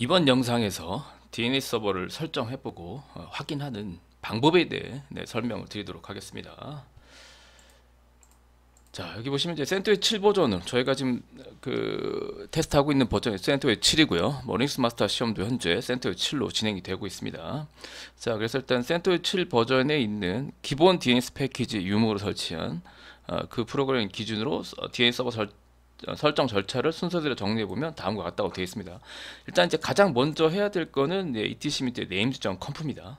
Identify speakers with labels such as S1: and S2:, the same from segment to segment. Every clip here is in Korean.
S1: 이번 영상에서 DNS 서버를 설정해보고 어, 확인하는 방법에 대해 네, 설명을 드리도록 하겠습니다. 자 여기 보시면 이제 센트웨7 버전은 저희가 지금 그 테스트하고 있는 버전이 센트웨 7이고요. 뭐리스 마스터 시험도 현재 센트웨 7로 진행이 되고 있습니다. 자 그래서 일단 센트웨7 버전에 있는 기본 DNS 패키지 유무로 설치한 어, 그 프로그램 기준으로 어, DNS 서버 설, 어, 설정 절차를 순서대로 정리해 보면 다음과 같다고 되어 있습니다. 일단 이제 가장 먼저 해야 될 거는 ETC 밑에 names 점 컴프입니다.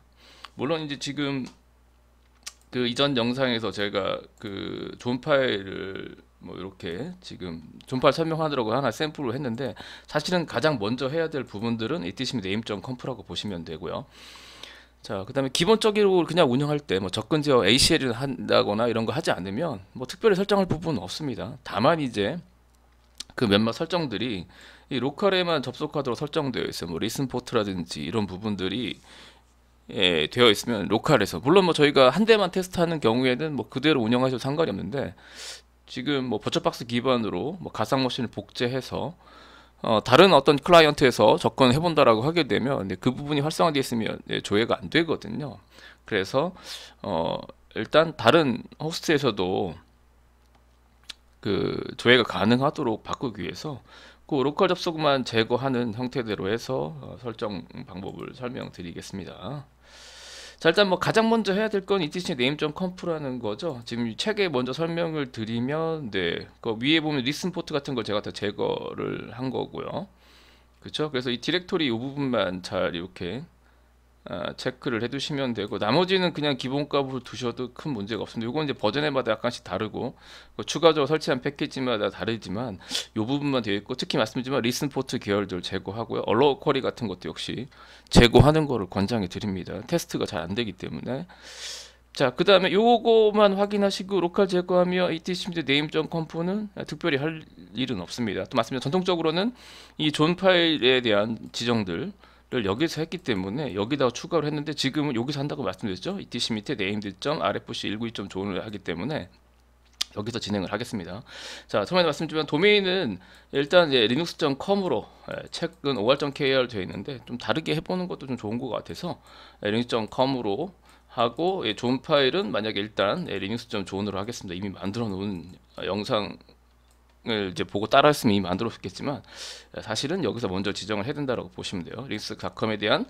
S1: 물론 이제 지금 그 이전 영상에서 제가 그 존 파일을 뭐 이렇게 지금 존파일 설명하느라고 하나 샘플을 했는데 사실은 가장 먼저 해야 될 부분들은 ETC name 점 컴프라고 보시면 되고요. 자, 그 다음에 기본적으로 그냥 운영할 때, 뭐, 접근 제어 ACL을 한다거나 이런 거 하지 않으면, 뭐, 특별히 설정할 부분은 없습니다. 다만, 이제, 그 몇몇 설정들이 이 로컬에만 접속하도록 설정되어 있어요. 뭐 리슨 포트라든지 이런 부분들이 예, 되어 있으면 로컬에서 물론 뭐 저희가 한 대만 테스트하는 경우에는 뭐 그대로 운영하셔도 상관이 없는데 지금 뭐 버처박스 기반으로 뭐 가상 머신을 복제해서 어, 다른 어떤 클라이언트에서 접근해 본다라고 하게 되면 그 부분이 활성화되어 있으면 조회가 안 되거든요. 그래서 어, 일단 다른 호스트에서도 그 조회가 가능하도록 바꾸기 위해서 그 로컬 접속만 제거하는 형태대로 해서 어, 설정 방법을 설명드리겠습니다. 자 일단 뭐 가장 먼저 해야 될건 etc name.comp라는 거죠. 지금 책에 먼저 설명을 드리면 네, 그 위에 보면 리슨 포트 같은 걸 제가 다 제거를 한 거고요. 그렇죠? 그래서 이 디렉토리 이 부분만 잘 이렇게 어, 체크를 해두시면 되고 나머지는 그냥 기본값으로 두셔도 큰 문제가 없습니다. 이건 이제 버전에마다 약간씩 다르고 그 추가적으로 설치한 패키지마다 다르지만 이 부분만 되어 있고 특히 말씀드리지만 리슨 포트 계열들 제거하고요. 얼러 쿼리 같은 것도 역시 제거하는 거를 권장해 드립니다. 테스트가 잘 안 되기 때문에 자, 그 다음에 요거만 확인하시고 로컬 제거하며 etcmd n a m e c o m p 는 특별히 할 일은 없습니다. 또 말씀드린 전통적으로는 이 존 파일에 대한 지정들 를 여기서 했기 때문에 여기다가 추가를 했는데 지금은 여기서 한다고 말씀드렸죠 ETC 밑에 named.rfc 192점 조언을 하기 때문에 여기서 진행을 하겠습니다. 자, 처음에 말씀드리면 도메인은 일단 이제 linux.com으로 예, 책은 or.kr 되어 있는데 좀 다르게 해보는 것도 좀 좋은 것 같아서 linux.com으로 예, 하고 예, 존 파일은 만약에 일단 예, linux.join으로 하겠습니다. 이미 만들어 놓은 영상 을 이제 보고 따라했으면 이미 만들었겠지만 사실은 여기서 먼저 지정을 해야 된다라고 보시면 돼요. 링스닷컴에 대한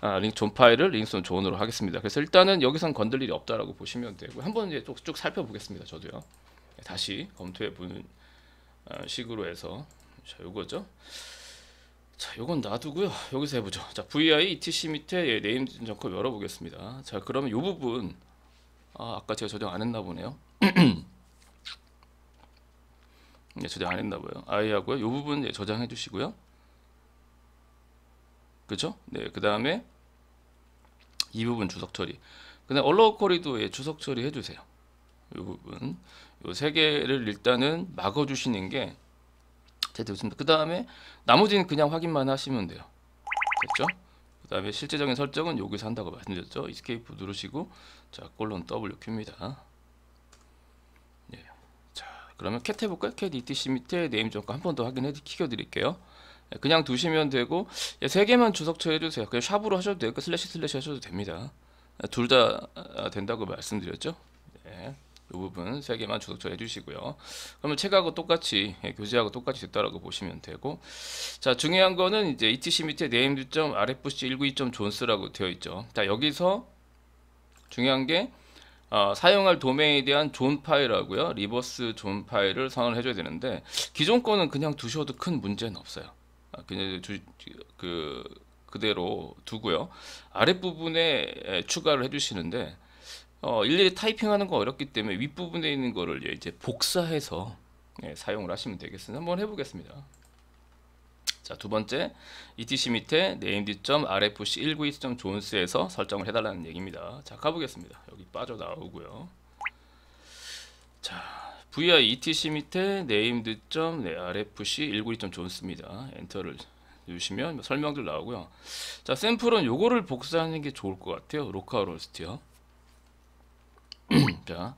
S1: 아, 링크 존 파일을 링크존 존으로 하겠습니다. 그래서 일단은 여기선 건들 일이 없다라고 보시면 되고 한번 이제 쭉, 쭉 살펴보겠습니다. 저도요. 다시 검토해 보는 아, 식으로 해서 자 요거죠. 자 요건 놔두고요. 여기서 해보죠. 자 vi etc 밑에 예, 네임 점컵 열어보겠습니다. 자 그러면 요 부분 아, 아까 제가 저장 안 했나 보네요. 예, 저장 안 했나 봐요. 아 하고요. 이 부분 예, 저장해 주시고요. 그죠 네, 그 다음에 이 부분 주석 처리. 그다 얼러 쿼리도 예, 주석 처리 해주세요. 이 부분, 이 세 개를 일단은 막아주시는 게 제일 습니다그 다음에 나머지는 그냥 확인만 하시면 돼요. 됐죠? 그 다음에 실제적인 설정은 여기서 한다고 말씀드렸죠. 이스케이프 누르시고 자, 콜론 WQ입니다. 그러면 cat 해볼까요? c etc 밑에 네임 정가 한번 더 확인해 키드릴게요 예, 그냥 두시면 되고 예, 세 개만 주석 처리해주세요. 그냥 샵으로 하셔도 되고 슬래시 슬래시 하셔도 됩니다. 예, 둘다 아, 된다고 말씀드렸죠. 네. 이 부분 세 개만 주석 처리해주시고요. 그러면 책하고 똑같이 교재하고 똑같이 됐다라고 보시면 되고 자 중요한 거는 이제 etc 밑에 네임 주점 rfc 192.존스라고 되어 있죠. 자 여기서 중요한 게 어, 사용할 도메인에 대한 존 파일하고요 리버스 존 파일을 선언 해줘야 되는데 기존 거는 그냥 두셔도 큰 문제는 없어요 아, 그냥 주, 그 그대로 두고요 아랫부분에 추가를 해주시는데 어, 일일이 타이핑하는 거 어렵기 때문에 윗부분에 있는 거를 이제 복사해서 예, 사용을 하시면 되겠습니다 한번 해보겠습니다 자, 두 번째 ETC 밑에 namd.rfc192.jones에서 e 설정을 해달라는 얘기입니다. 자, 가보겠습니다. 여기 빠져나오고요. 자, vi etc 밑에 named.rfc192.jones입니다. 엔터를 누르시면 설명들 나오고요. 자, 샘플은 요거를 복사하는 게 좋을 것 같아요. 로컬 롤스티어. 자.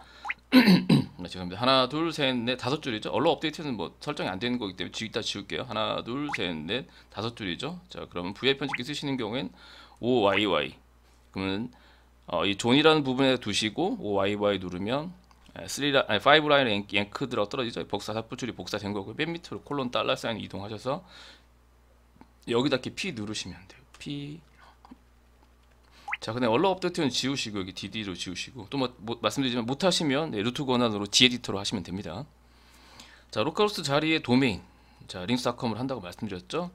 S1: 네, 죄송합니다. 하나, 둘, 셋, 넷, 다섯 줄이죠. 얼로 업데이트는 뭐 설정이 안 되는 거기 때문에 이따 지울게요. 하나, 둘, 셋, 넷, 다섯 줄이죠. 자, 그러면 VI 편집기 쓰시는 경우엔 OYY. 그러면 어, 이 존이라는 부분에 두시고 OYY 누르면 5라인 앵크 들어 떨어지죠. 복사 사포줄이 복사된 거고 맨 밑으로 콜론 달러 사인 이동하셔서 여기다 이렇게 P 누르시면 돼요. P 자, 근데 얼러 업데이트는 지우시고 여기 DD로 지우시고 또 뭐, 뭐 말씀드리지만 못하시면 네, 루트 권한으로 디에디터로 하시면 됩니다. 자, 로컬호스트 자리에 도메인 자, 링스닷컴을 한다고 말씀드렸죠.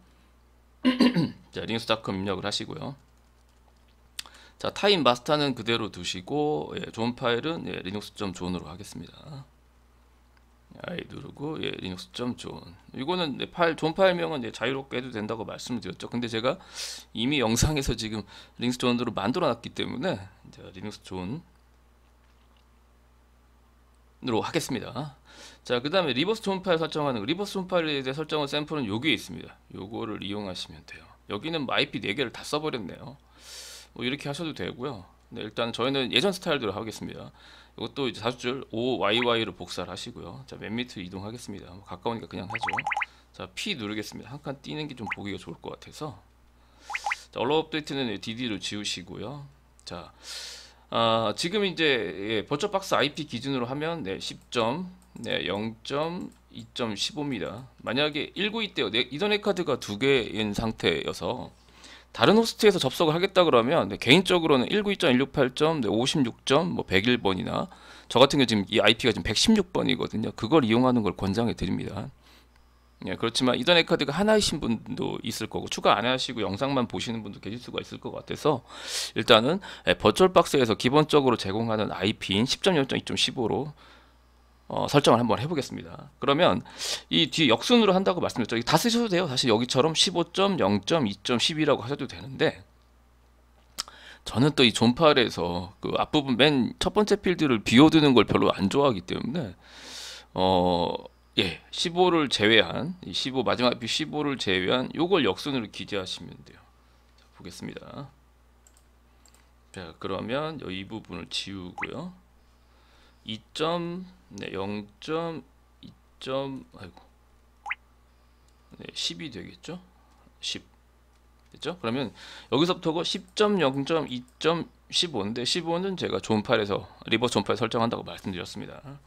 S1: 자, 링스닷컴 입력을 하시고요. 자, 타임 마스터는 그대로 두시고 예, 존 파일은 예, 리눅스.존으로 하겠습니다. 아이 누르고 예 리눅스 점 존. 이거는 네, 파일 존 파일명은 이제 자유롭게 해도 된다고 말씀을 드렸죠. 근데 제가 이미 영상에서 지금 리눅스 존으로 만들어 놨기 때문에 이제 리눅스 존으로 하겠습니다. 자, 그다음에 리버스 존 파일 설정하는 거. 리버스 존 파일에 대해 설정한 샘플은 여기에 있습니다. 요거를 이용하시면 돼요. 여기는 마이피 뭐 4개를 다 써버렸네요. 뭐 이렇게 하셔도 되고요. 네, 일단 저희는 예전 스타일대로 하겠습니다. 이것도 이제 4주줄 OYY로 복사를 하시고요 자맨 밑으로 이동하겠습니다 가까우니까 그냥 하죠 자 P 누르겠습니다 한 칸 띄는 게 좀 보기가 좋을 것 같아서 자 얼로 업데이트는 DD로 지우시고요 자 아, 지금 이제 예, 버처 박스 IP 기준으로 하면 네, 10점 네, 0.2.15입니다 만약에 192대요 네, 이더넷 카드가 두 개인 상태여서 다른 호스트에서 접속을 하겠다 그러면 네, 개인적으로는 1 9 2 1 6 8 56점, 뭐 101번이나 저 같은 경우 지금 이 IP가 지금 116번이거든요. 그걸 이용하는 걸 권장해 드립니다. 예, 그렇지만 이더넷카드가 하나이신 분도 있을 거고 추가 안 하시고 영상만 보시는 분도 계실 수가 있을 것 같아서 일단은 예, 버츄얼박스에서 기본적으로 제공하는 IP인 10.0.2.15로 어, 설정을 한번 해보겠습니다. 그러면 이 뒤에 역순으로 한다고 말씀드렸죠. 다 쓰셔도 돼요. 사실 여기처럼 15.0.2.10이라고 하셔도 되는데 저는 또 이 존팔에서 그 앞부분 맨 첫 번째 필드를 비워두는 걸 별로 안 좋아하기 때문에 어 예, 15를 제외한 15 마지막 15를 제외한 요걸 역순으로 기재하시면 돼요. 자, 보겠습니다. 자, 그러면 이 부분을 지우고요. 2. 네, 0.2. 아이고. 네, 10이 되겠죠? 10. 됐죠? 그러면 여기서부터가 10.0.2.15인데 15는 제가 존팔에서 리버 존팔 설정한다고 말씀드렸습니다.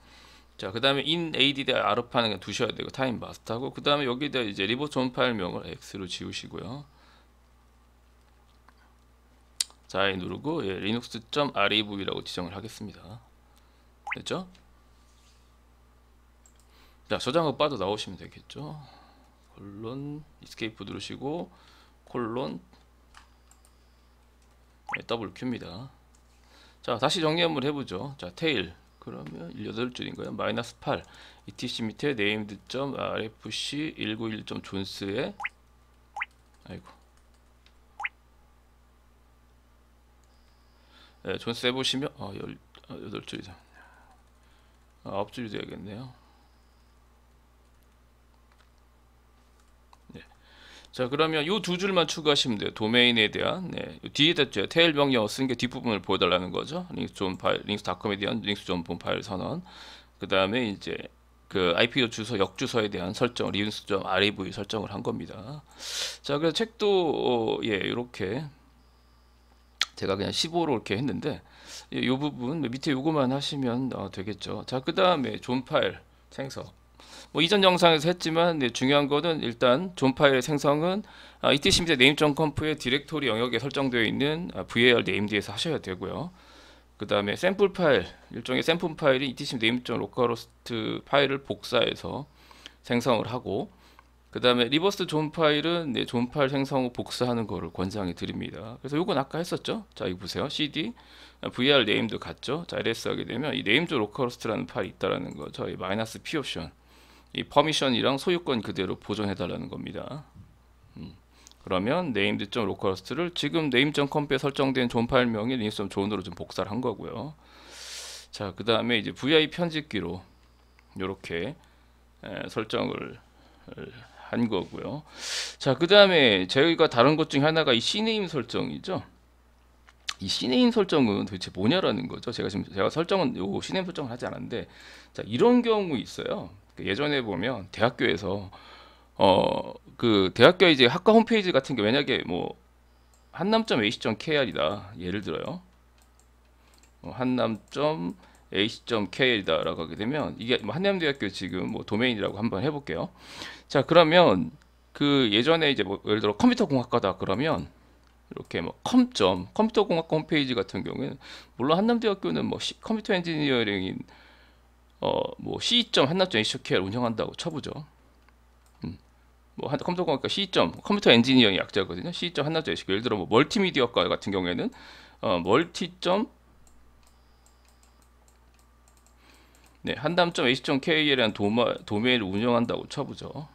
S1: 자, 그다음에 in AD 대 R파는 그 두셔야 되고 타임 마스터하고 그다음에 여기다 이제 리버 존팔명을 X로 지우시고요. 자, 이 누르고 예, linux.rev라고 지정을 하겠습니다. 됐죠? 자 저장은 빠져나오시면 되겠죠 콜론 이스케이프 누르시고 콜론 WQ입니다 네, 자 다시 정리 한번 해보죠 자 테일 그러면 18줄인가요? 마이너스 8 etc 밑에 named.rfc191.johns에 아이고 예, 존스 해보시면 아, 18줄이다 아, 9줄이 아, 되겠네요 자 그러면 요 두 줄만 추가하시면 돼요. 도메인에 대한 네. 뒤에다 제 테일 명령어 쓴게 뒷부분을 보여달라는 거죠. 링스존 파일, 링스닷컴에 대한 링스 존본 파일 선언. 그 다음에 이제 그 IP 주소 역주소에 대한 설정, 리눅스.rev 설정을 한 겁니다. 자 그래서 책도 어, 예 이렇게 제가 그냥 15로 이렇게 했는데 이 예, 부분 밑에 요거만 하시면 어, 되겠죠. 자 그 다음에 존 파일 생성. 뭐 이전 영상에서 했지만 네, 중요한 거는 일단 존 파일의 생성은 아, ETCM의 네임점 컴프의 디렉토리 영역에 설정되어 있는 아, var named.에서 하셔야 되고요. 그 다음에 샘플 파일, 일종의 샘플 파일이 ETCM 네임점 로컬호스트 파일을 복사해서 생성을 하고 그 다음에 리버스 존 파일은 네, 존 파일 생성 후 복사하는 거를 권장해 드립니다. 그래서 이건 아까 했었죠. 자, 이거 보세요. cd var 네임도 같죠. 자, ls 하게 되면 이 name조 로컬호스트라는 파일이 있다라는 거. 저희 마이너스 p 옵션 이 퍼미션이랑 소유권 그대로 보존해달라는 겁니다. 음. 그러면 named.localhost를 지금 name.comp에 설정된 존 파일명이 리눅스 존으로 좀 복사를 한 거고요. 자, 그 다음에 이제 vi 편집기로 이렇게 설정을 한 거고요. 자, 그 다음에 저희가 다른 것 중에 하나가 이 cname 설정이죠. 이 cname 설정은 도대체 뭐냐라는 거죠. 제가 지금 제가 설정은 요 cname 설정을 하지 않았는데, 자 이런 경우 있어요. 그 예전에 보면 대학교에서 어 그 대학교 이제 학과 홈페이지 같은 게 만약에 뭐 한남.ac.kr이다 점 예를 들어요. 어, 한남.ac.kr이다라고 점 하게 되면 이게 뭐 한남대학교 지금 뭐 도메인이라고 한번 해볼게요. 자 그러면 그 예전에 이제 뭐 예를 들어 컴퓨터공학과다 그러면 이렇게 뭐 컴점 컴퓨터공학과 홈페이지 같은 경우에는 물론 한남대학교는 뭐 시, 컴퓨터 엔지니어링인 어뭐 c 한나점 HQL 운영한다고 쳐보죠. 음. 뭐 컴퓨터 공학과 C. 컴퓨터 엔지니어링 약자거든요. C. 한나점 HQL 예를 들어 뭐 멀티미디어과 같은 경우에는 어, 멀티점 네, 한담점 h.kl이라는 도메도메일을 운영한다고 쳐보죠.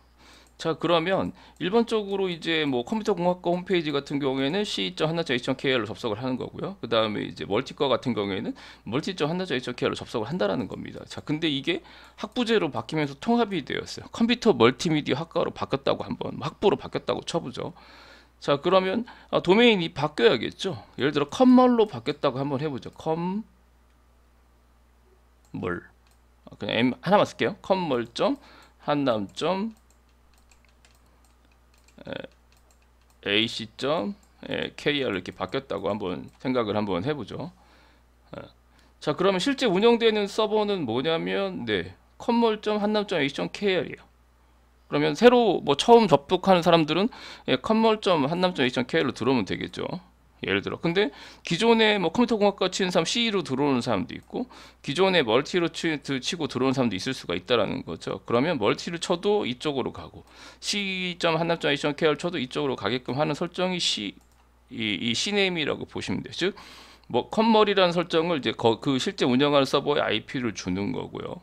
S1: 자 그러면 일반적으로 이제 뭐 컴퓨터공학과 홈페이지 같은 경우에는 c 1나 k r 로 접속을 하는 거고요. 그 다음에 이제 멀티과 같은 경우에는 멀티 하나 j.kr로 접속을 한다라는 겁니다. 자 근데 이게 학부제로 바뀌면서 통합이 되었어요. 컴퓨터 멀티미디어 학과로 바뀌었다고 한번 학부로 바뀌었다고 쳐보죠. 자 그러면 아, 도메인이 바뀌어야겠죠. 예를 들어 컴멀로 바뀌었다고 한번 해보죠. 컴 멀. 아, 그냥 M 하나만 쓸게요. 컴멀 점 한남 점 AC 점 KR 이렇게 바뀌었다고 한번 생각을 한번 해보죠. 어. 자 그러면 실제 운영되는 서버는 뭐냐면 네컨몰한남 AC.KR이에요. 그러면 새로 뭐 처음 접속하는 사람들은 예, 몰한남 AC.KR로 들어오면 되겠죠. 예를 들어. 근데 기존에 뭐 컴퓨터 공학과 치는 사람 C로 들어오는 사람도 있고 기존에 멀티로 치, 치고 들어오는 사람도 있을 수가 있다라는 거죠. 그러면 멀티를 쳐도 이쪽으로 가고 C 점 한남점 A 점 k 를 쳐도 이쪽으로 가게끔 하는 설정이 C 이, 이 C네임이라고 보시면 돼요. 즉, 뭐 컴멀이라는 설정을 이제 거, 그 실제 운영하는 서버에 IP를 주는 거고요.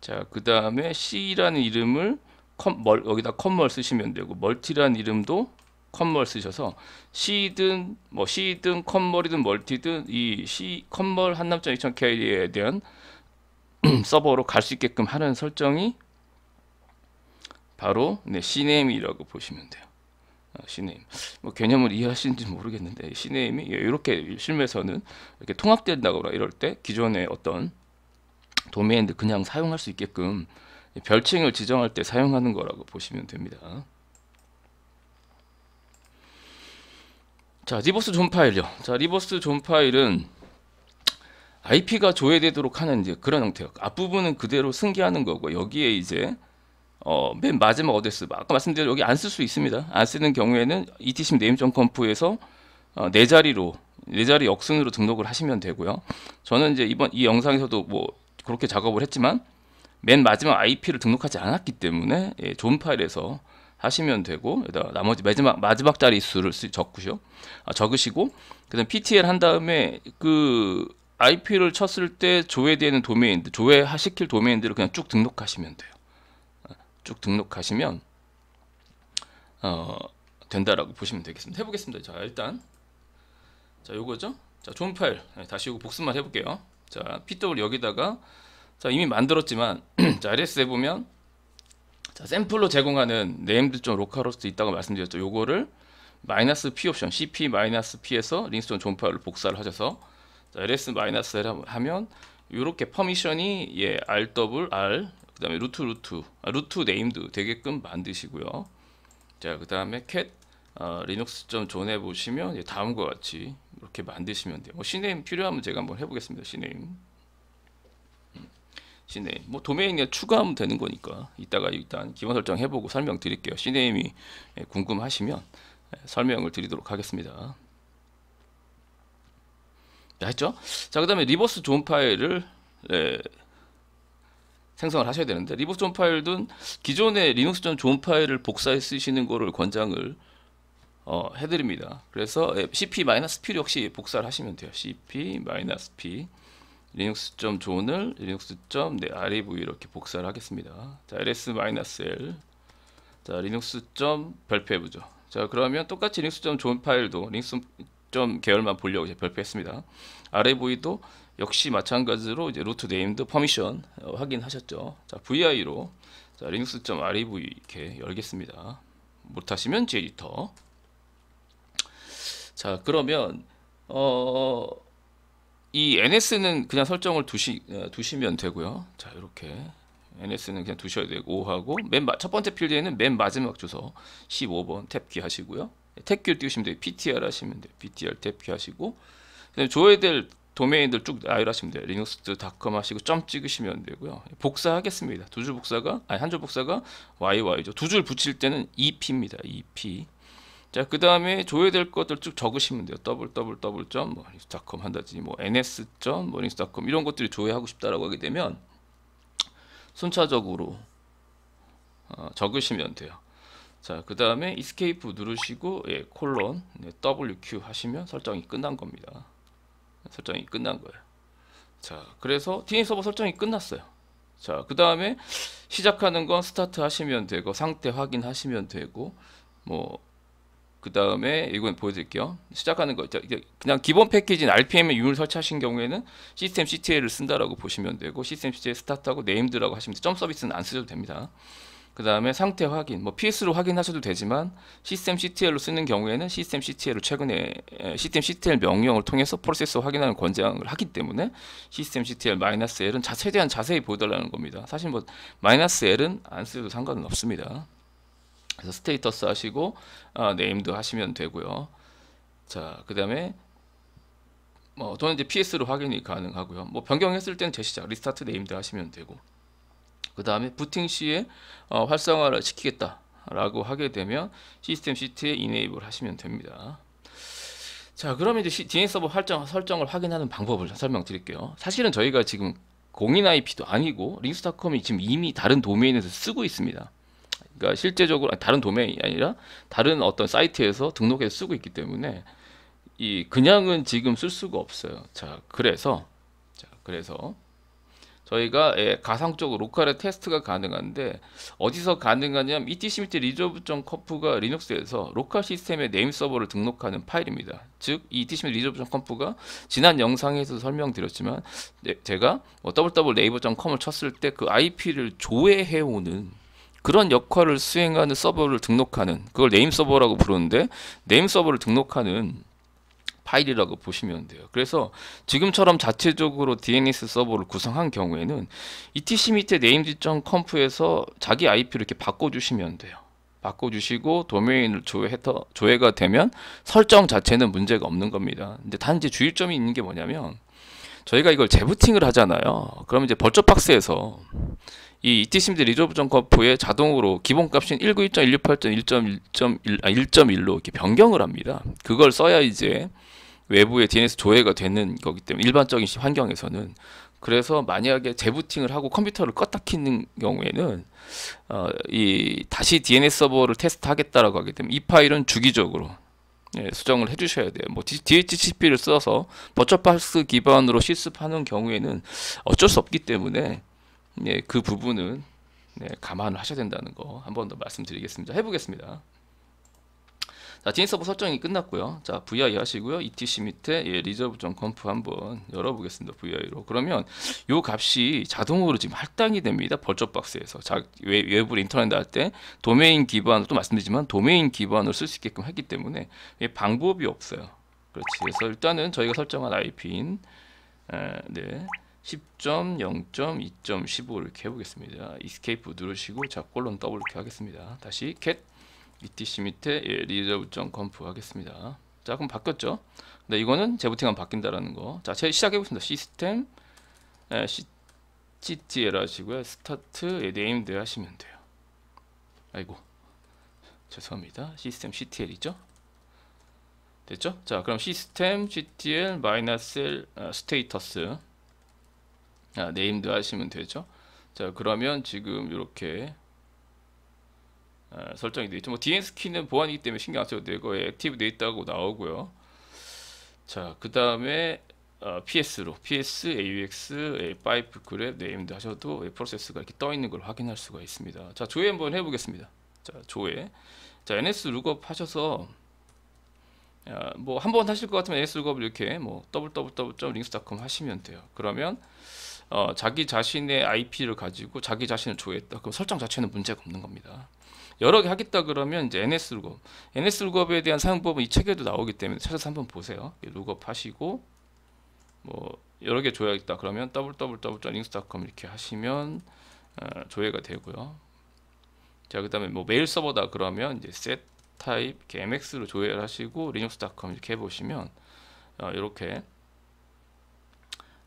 S1: 자, 그 다음에 C라는 이름을 컴멀 여기다 컴멀 쓰시면 되고 멀티라는 이름도 컨멀 쓰셔서 C든 뭐 C든 컨멀이든 멀티든 이 C 컨멀 한남자 2000K에 대한 서버로 갈 수 있게끔 하는 설정이 바로 네, Cname이라고 보시면 돼요. 아, Cname 뭐 개념을 이해하시는지 모르겠는데 Cname이 이렇게 실무에서는 이렇게 통합된다거나 이럴 때 기존의 어떤 도메인들 그냥 사용할 수 있게끔 별칭을 지정할 때 사용하는 거라고 보시면 됩니다. 자, 리버스 존파일요 자, 리버스 존 파일은 IP가 조회되도록 하는 이제 그런 형태예요. 앞부분은 그대로 승계하는 거고 여기에 이제 어, 맨 마지막 어드레스 아까 말씀드린 여기 안 쓸 수 있습니다. 안 쓰는 경우에는 ETC 네임 점 컴프에서 어, 네 자리로 네 자리 역순으로 등록을 하시면 되고요. 저는 이제 이번 이 영상에서도 뭐 그렇게 작업을 했지만 맨 마지막 IP를 등록하지 않았기 때문에 예, 존 파일에서 하시면 되고 여기다 나머지 마지막 마지막 자리 수를 적으시오. 아, 적으시고 그다음 PTL 한 다음에 그 IP를 쳤을 때 조회되는 도메인들 조회시킬 하 도메인들을 그냥 쭉 등록하시면 돼요. 아, 쭉 등록하시면 어, 된다라고 보시면 되겠습니다. 해보겠습니다. 자 일단 자 요거죠. 자 좋은 파일 네, 다시 이거 복습만 해볼게요. 자 PW 여기다가 자 이미 만들었지만 자 r s 해 보면 자, 샘플로 제공하는 네임드 좀 로컬호스트 있다고 말씀드렸죠. 요거를 마이너스 p 옵션 cp 마이너스 p에서 링스톤 존 파일로 복사를 하셔서 자, ls 마이너스 l 하면 이렇게 퍼미션이 예 rwr 그다음에 루트 루트 아, 루트 네임드 되게끔 만드시고요. 자 그다음에 cat 어, l i n u 존에 보시면 예, 다음과 같이 이렇게 만드시면 돼요. 뭐, c n a 필요하면 제가 한번 해보겠습니다. c n a 시네뭐 도메인 에 추가하면 되는 거니까 이따가 일단 기본 설정 해보고 설명 드릴게요. 시네임이 궁금하시면 설명을 드리도록 하겠습니다. 네, 했죠? 자, 그 다음에 리버스 존 파일을 예, 생성을 하셔야 되는데 리버스 존 파일은 기존의 리눅스 존 파일을 복사해 쓰시는 거를 권장을 어, 해드립니다. 그래서 예, cp-p를 역시 복사를 하시면 돼요. cp-p 리눅스.존을 리눅스.nav 네 이렇게 복사를 하겠습니다. 자, ls-l 자, 리눅스. 별표해보죠. 자, 그러면 똑같이 리눅스.존 파일도 리눅스 점 계열만 보려고 이제 별표했습니다. RAV도 역시 마찬가지로 이제 루트 네임드 퍼미션 어, 확인하셨죠. 자, VI로 자, linux.rav 이렇게 열겠습니다. 못하시면 제디터. 자, 그러면 어이 ns는 그냥 설정을 두시 어, 두시면 되고요. 자 이렇게 ns는 그냥 두셔야 되고 하고 맨 첫 번째 필드에는 맨 마지막 주소 15번 탭키 하시고요. 탭키를 띄우시면 돼요. ptr 하시면 돼요. ptr 탭키 하시고 조회될 도메인들 쭉 나열하시면 돼요. 리눅스.com 하시고 점 찍으시면 되고요. 복사하겠습니다. 두 줄 복사가 아니 한 줄 복사가 yy 죠. 두 줄 붙일 때는 ep입니다. ep 자, 그 다음에 조회될 것들 쭉 적으시면 돼요. www.morningstar.com 한다든지 뭐 ns.morningstar.com 뭐, 뭐, 이런 것들이 조회하고 싶다라고 하게 되면 순차적으로 어, 적으시면 돼요. 자, 그 다음에 escape 누르시고 예, 콜론 네, wq 하시면 설정이 끝난 겁니다. 설정이 끝난 거예요. 자, 그래서 DNS 서버 설정이 끝났어요. 자, 그 다음에 시작하는 건 스타트 하시면 되고 상태 확인하시면 되고 뭐그 다음에 이건 보여드릴게요. 시작하는 거 있죠. 그냥 기본 패키지인 RPM에 유물 설치하신 경우에는 시스템 c t a 을 쓴다라고 보시면 되고 시스템 CTA 스타트하고 네임드라고 하시면 돼요. 점 서비스는 안 쓰셔도 됩니다. 그 다음에 상태 확인, 뭐 PS로 확인하셔도 되지만 시스템 CTL로 쓰는 경우에는 시스템 c t l 을 최근에 시스템 CTL 명령을 통해서 프로세스 확인하는 권장을 하기 때문에 시스템 CTL 마이너스 L은 최대한 자세히 보여달라는 겁니다. 사실 뭐 마이너스 L은 안 쓰셔도 상관은 없습니다. 그래서 스테이터스 하시고 아, 네임드 하시면 되고요. 자, 그다음에 뭐 저는 이제 PS로 확인이 가능하고요. 뭐 변경했을 때는 제시작 리스타트 네임드 하시면 되고 그다음에 부팅 시에 어, 활성화를 시키겠다라고 하게 되면 시스템 시트에 이네이블 하시면 됩니다. 자, 그러면 이제 DNS 서버 활정, 설정을 확인하는 방법을 설명드릴게요. 사실은 저희가 지금 공인 IP도 아니고 링스타컴이 지금 이미 다른 도메인에서 쓰고 있습니다. 그러니까 실제적으로 다른 도메인이 아니라 다른 어떤 사이트에서 등록해서 쓰고 있기 때문에 이 그냥은 지금 쓸 수가 없어요. 자, 그래서 자, 그래서 저희가 예, 가상적 로컬의 테스트가 가능한데 어디서 가능하냐면 etc 밑에 reserve.comp가 리눅스에서 로컬 시스템의 네임 서버를 등록하는 파일입니다. 즉이 etc 밑에 reserve.comp가 지난 영상에서 설명드렸지만 예, 제가 뭐 www.naver.com을 쳤을 때 그 IP를 조회해 오는 그런 역할을 수행하는 서버를 등록하는 그걸 네임 서버라고 부르는데 네임 서버를 등록하는 파일이라고 보시면 돼요. 그래서 지금처럼 자체적으로 DNS 서버를 구성한 경우에는 etc 밑에 namedg.comp에서 자기 IP를 이렇게 바꿔주시면 돼요. 바꿔주시고 도메인을 조회해서 조회가 되면 설정 자체는 문제가 없는 겁니다. 근데 단지 주의점이 있는 게 뭐냐면 저희가 이걸 재부팅을 하잖아요. 그럼 이제 벌점 박스에서 이 ETCMD 리졸브 점커프에 자동으로 기본값인 192.168.1.1.1로 1.1, 이렇게 변경을 합니다. 그걸 써야 이제 외부의 DNS 조회가 되는 거기 때문에 일반적인 환경에서는 그래서 만약에 재부팅을 하고 컴퓨터를 껐다 키는 경우에는 어, 이 다시 DNS 서버를 테스트하겠다라고 하기 때문에 이 파일은 주기적으로 예, 수정을 해주셔야 돼요. 뭐 DHCP를 써서 버처 파스 기반으로 실습하는 경우에는 어쩔 수 없기 때문에 예, 그 부분은 네, 감안하셔야 된다는 거 한 번 더 말씀드리겠습니다. 해보겠습니다. 자, d n 서버 설정이 끝났고요. 자, VI 하시고요. ETC 밑에 예, r e s c o n f 한번 열어보겠습니다. VI로. 그러면 요 값이 자동으로 지금 할당이 됩니다. 벌점 박스에서. 자, 외, 외부를 인터넷 할때 도메인 기반으로 또 말씀드리지만 도메인 기반으로 쓸 수 있게끔 했기 때문에 예, 방법이 없어요. 그렇지. 그래서 일단은 저희가 설정한 IP인 에, 네. 1 0 0 2 15 이렇게 해보겠습니다. 이스케이프 누르시고 자 꼴론 더블 이렇게 하겠습니다. 다시 캣 etc 밑에 예, reserve.conf 하겠습니다. 자 그럼 바뀌었죠? 근데 이거는 재부팅하면 바뀐다라는 거. 자 시작해보겠습니다. 시스템 예, ctl 하시고요. 스타트 예, named 하시면 돼요. 아이고 죄송합니다. 시스템 ctl이죠? 됐죠? 자 그럼 시스템 ctl 마이너스 l 어, 스테이 아, 네임드 하시면 되죠 자 그러면 지금 이렇게 아, 설정이 되어 있죠 뭐 DNS 키는 보안이기 때문에 신경 안 써도 되고 액티브 되어 있다고 나오고요 자그 다음에 어, 아, PS로 PS, AUX, 파이프 그랩, 네임드 하셔도 프로세스가 이렇게 떠 있는 걸 확인할 수가 있습니다. 자 조회 한번 해보겠습니다. 자 조회. 자 NS 룩업 하셔서 아, 뭐한 번 하실 것 같으면 NS 룩업 이렇게 뭐 www.links.com 하시면 돼요. 그러면 어, 자기 자신의 IP를 가지고 자기 자신을 조회했다. 그럼 설정 자체는 문제가 없는 겁니다. 여러 개 하겠다 그러면 이제 NS 룩업, NS 룩업에 대한 사용법은 이 책에도 나오기 때문에 찾아서 한번 보세요. 룩업 예, 하시고 뭐 여러 개 조회하겠다 그러면 www.links.com 이렇게 하시면 어, 조회가 되고요. 자 그다음에 뭐 메일 서버다 그러면 이제 set type 이렇게 mx로 조회를 하시고 linux.com 이렇게 해보시면 어, 이렇게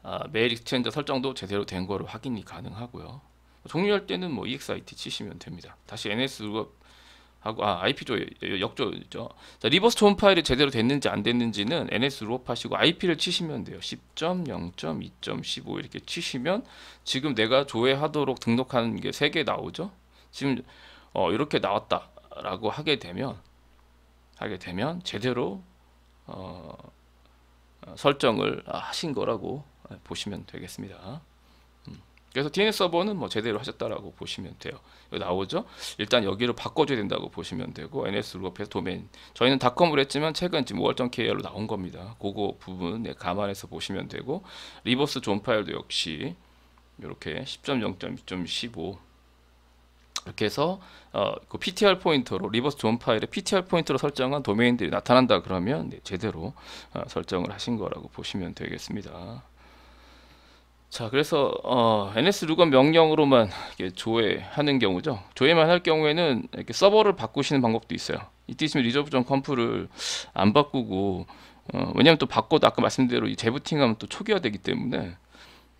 S1: 아, 메일 익스텐인저 설정도 제대로 된 거로 확인이 가능하고요. 종료할 때는 뭐 EXIT 치시면 됩니다. 다시 NS 하고 아 IP조 역조죠. 자, 리버스 존 파일이 제대로 됐는지 안 됐는지는 NS 로 하시고 IP를 치시면 돼요. 10.0.2.15 이렇게 치시면 지금 내가 조회하도록 등록한 게 세 개 나오죠. 지금 어, 이렇게 나왔다라고 하게 되면 하게 되면 제대로 어, 어 설정을 하신 거라고 보시면 되겠습니다. 음. 그래서 DNS 서버는 뭐 제대로 하셨다라고 보시면 돼요. 여기 나오죠? 일단 여기를 바꿔줘야 된다고 보시면 되고 NS 룹에서 도메인 저희는 닷컴으로 했지만 최근 지금 5월.kr로 나온 겁니다. 그거 부분 네, 감안해서 보시면 되고 리버스 존 파일도 역시 이렇게 10.0.2.15 이렇게 해서 어, 그 PTR 포인터로 리버스 존 파일에 PTR 포인터로 설정한 도메인들이 나타난다 그러면 네, 제대로 어, 설정을 하신 거라고 보시면 되겠습니다. 자, 그래서 어, NS 루건 명령으로만 이렇게 조회하는 경우죠. 조회만 할 경우에는 이렇게 서버를 바꾸시는 방법도 있어요. 이때쯤에 리저브.컴프를 안 바꾸고 어, 왜냐면 또 바꿔도 아까 말씀대로 이 재부팅하면 또 초기화되기 때문에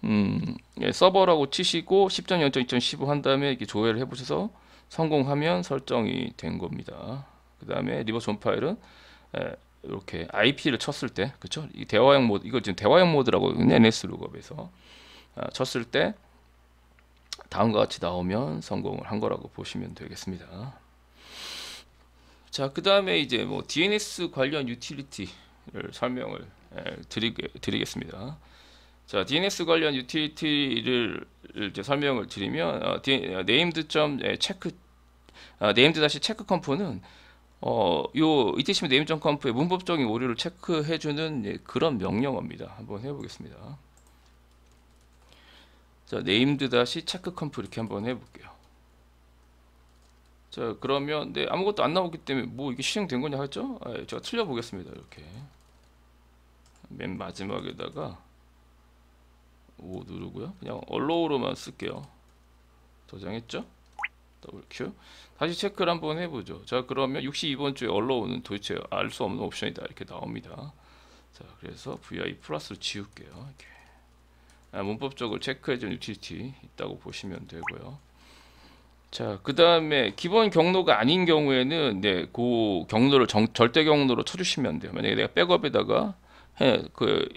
S1: 음, 예, 서버라고 치시고 10.0.2.15 한 다음에 이렇게 조회를 해보셔서 성공하면 설정이 된 겁니다. 그 다음에 리버존 파일은 예, 이렇게 IP를 쳤을 때, 그렇죠? 이 대화형 모드, 이거 지금 대화형 모드라고 NS 룩업에서 아, 쳤을 때 다음과 같이 나오면 성공을 한 거라고 보시면 되겠습니다. 자, 그 다음에 이제 뭐 DNS 관련 유틸리티를 설명을 예, 드리, 드리겠습니다. 자, DNS 관련 유틸리티를 이제 설명을 드리면 어, 네임드 어, 점 체크 네임드 다시 체크 컴포는 어, 요 이티시미 네임점 컴프의 문법적인 오류를 체크해주는 예, 그런 명령어입니다. 한번 해보겠습니다. 자, 네임드 다시 체크 컴프 이렇게 한번 해볼게요. 자, 그러면 네, 아무것도 안 나오기 때문에 뭐 이게 시행된 거냐 하죠? 아, 예, 제가 틀려보겠습니다. 이렇게 맨 마지막에다가 오 누르고요. 그냥 얼로우로만 쓸게요. 저장했죠? WQ 다시 체크를 한번 해보죠 자 그러면 62번 주에 올라오는 도대체 알 수 없는 옵션이다 이렇게 나옵니다 자 그래서 vi 플러스를 지울게요 이렇게 아, 문법적으로 체크해준 유틸티 있다고 보시면 되고요 자, 그 다음에 기본 경로가 아닌 경우에는, 네, 그 경로를 정, 절대 경로로 쳐주시면 돼요. 만약에 내가 백업에다가, 그,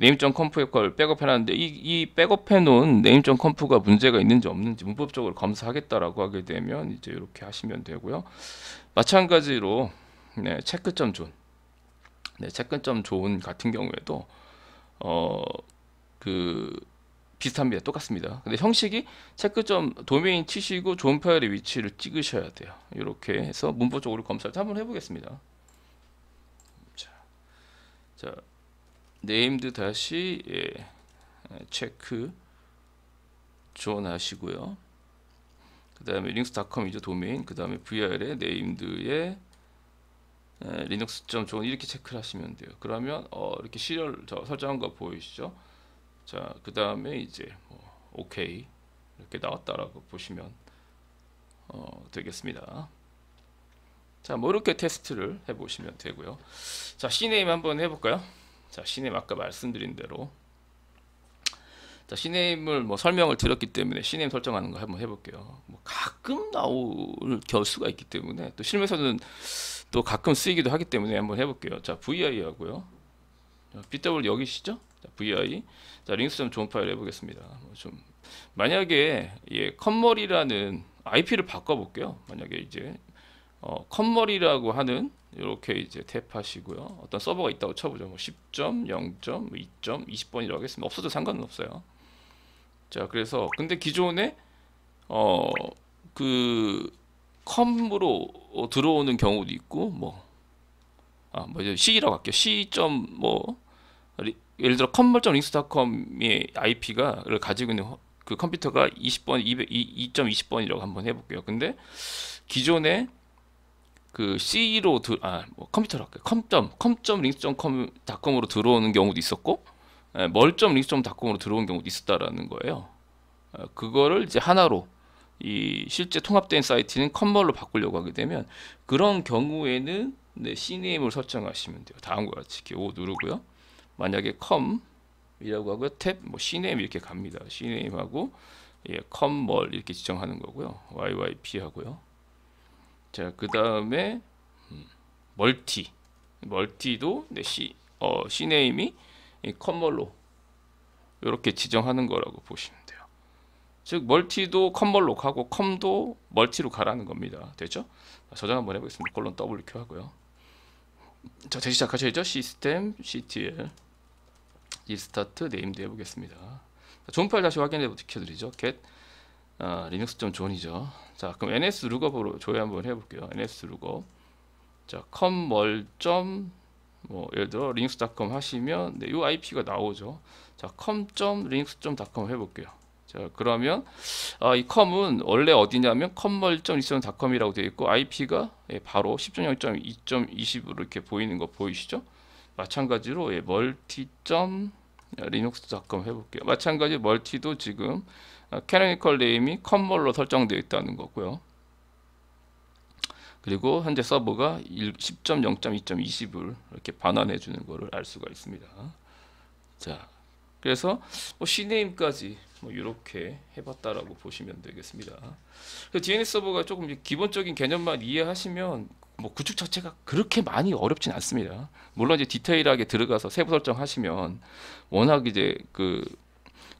S1: 네임.컴프의 걸 백업해놨는데 이, 이 백업해놓은 네임.컴프가 문제가 있는지 없는지 문법적으로 검사하겠다라고 하게 되면 이제 이렇게 하시면 되고요. 마찬가지로 네, 체크점 존, 네, 체크점 존 같은 경우에도 어 그 비슷합니다. 똑같습니다. 근데 형식이 체크점 도메인 치시고 존 파일의 위치를 찍으셔야 돼요. 이렇게 해서 문법적으로 검사를 한번 해보겠습니다. 자, 자. n a m e 드 다시 예, 체크 존 하시고요. 그 다음에 linux.com이죠 도메인. 그 다음에 v r 의 n a m e 드에 linux.존 o 이렇게 체크를 하시면 돼요. 그러면 어, 이렇게 시리얼 저, 설정한 거 보이시죠? 자, 그 다음에 이제 뭐, OK 이렇게 나왔다라고 보시면 어, 되겠습니다. 자, 뭐 이렇게 테스트를 해보시면 되고요. 자, c n a m e 한번 해볼까요? 자, 신의 임 아까 말씀드린 대로 자, 신의 임을뭐 설명을 드렸기 때문에 신의 임 설정하는 거 한번 해볼게요. 뭐 가끔 나올 결수가 있기 때문에 또 실무에서는 또 가끔 쓰이기도 하기 때문에 한번 해볼게요. 자, VI 하고요. BW 여기시죠? 자, VI. 자, 링스점 좋은 파일 해보겠습니다. 뭐 좀 만약에 예, 컴머리라는 IP를 바꿔볼게요. 만약에 이제 어, 컴머리라고 하는 이렇게 이제 탭하시고요. 어떤 서버가 있다고 쳐보죠. 뭐 10점, 0점, 2점, 뭐 20번이라고 하겠습니다. 없어도 상관은 없어요. 자, 그래서 근데 기존에 어 그 컴으로 들어오는 경우도 있고 뭐 아뭐 아, 뭐 이제 C라고 할게요. C.점 뭐 리, 예를 들어 컴벌점 링스닷컴의 IP가 를 가지고 있는 그 컴퓨터가 20번 200, 2.20번이라고 한번 해볼게요. 근데 기존에 그 C로 드, 아, 뭐 컴퓨터로 할게요. 컴점 컴점 링스점컴닷컴으로 들어오는 경우도 있었고 예, 멀점 링스점닷컴으로 들어온 경우도 있었다라는 거예요. 예, 그거를 이제 하나로 이 실제 통합된 사이트는 컴멀로 바꾸려고 하게 되면 그런 경우에는 네, C네임을 설정하시면 돼요. 다음과 같이 이렇게 O 누르고요. 만약에 컴이라고 하고요. 탭, 뭐 C네임 이렇게 갑니다. C네임하고 예, 컴멀 이렇게 지정하는 거고요. YYP 하고요. 자, 그 다음에 음, 멀티. 멀티도 네, C, 어, C 네임이 컴멀로 이렇게 지정하는 거라고 보시면 돼요. 즉 멀티도 컴멀로 가고 컴도 멀티로 가라는 겁니다. 됐죠? 저장 한번 해보겠습니다. 콜론 WQ 하고요. 자, 재시작하셔야죠. 시스템 CTL 리스타트 네임드 해보겠습니다. 자, 좋은 파일 다시 확인해 드리죠. get 어, 리눅스.존이죠. 점 자, 그럼 ns 룩업으로 조회 한번 해볼게요. ns 룩업. 자, 컴멀. 점, 뭐 예를 들어 linux.com 하시면 네, 이 IP가 나오죠. 자, 컴점 m l i n u x c o m 해볼게요. 자, 그러면 아, 이컴은 원래 어디냐면 컴멀 점 l i n u x c o m 이라고 되어 있고 IP가 예, 바로 10.0.2.20으로 이렇게 보이는 거 보이시죠? 마찬가지로 예, 멀티.linux.com 해볼게요. 마찬가지 멀티도 지금 어, 캐노니컬 네임이 컴몰로 설정되어 있다는 거고요. 그리고 현재 서버가 10.0.2.20을 이렇게 반환해 주는 것을 알 수가 있습니다. 자, 그래서 뭐 cname까지 뭐 이렇게 해봤다라고 보시면 되겠습니다. 그 DNS 서버가 조금 기본적인 개념만 이해하시면 뭐 구축 자체가 그렇게 많이 어렵진 않습니다. 물론 이제 디테일하게 들어가서 세부 설정하시면 워낙 이제 그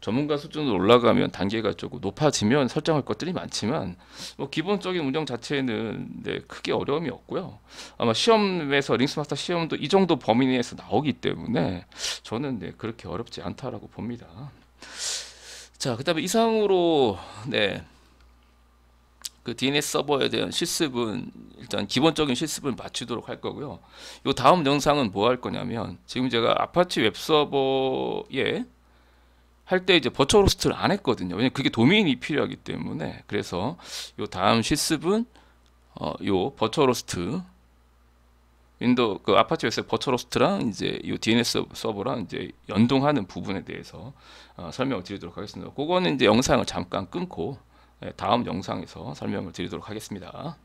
S1: 전문가 수준으로 올라가면 단계가 조금 높아지면 설정할 것들이 많지만 뭐 기본적인 운영 자체는 네, 크게 어려움이 없고요. 아마 시험에서 링스마스터 시험도 이 정도 범위 내에서 나오기 때문에 저는 네, 그렇게 어렵지 않다라고 봅니다. 자, 그다음에 이상으로 네. 그 DNS 서버에 대한 실습은 일단 기본적인 실습을 마치도록 할 거고요. 이 다음 영상은 뭐 할 거냐면 지금 제가 아파치 웹 서버에 할때 이제 버처 로스트를 안 했거든요. 왜냐 그게 도메인이 필요하기 때문에 그래서 요 다음 실습은 어, 요 버처 로스트 윈도 그 아파치 웹서 버처 로스트랑 이제 요 DNS 서버랑 이제 연동하는 부분에 대해서 어, 설명을 드리도록 하겠습니다. 그거는 이제 영상을 잠깐 끊고 예, 다음 영상에서 설명을 드리도록 하겠습니다.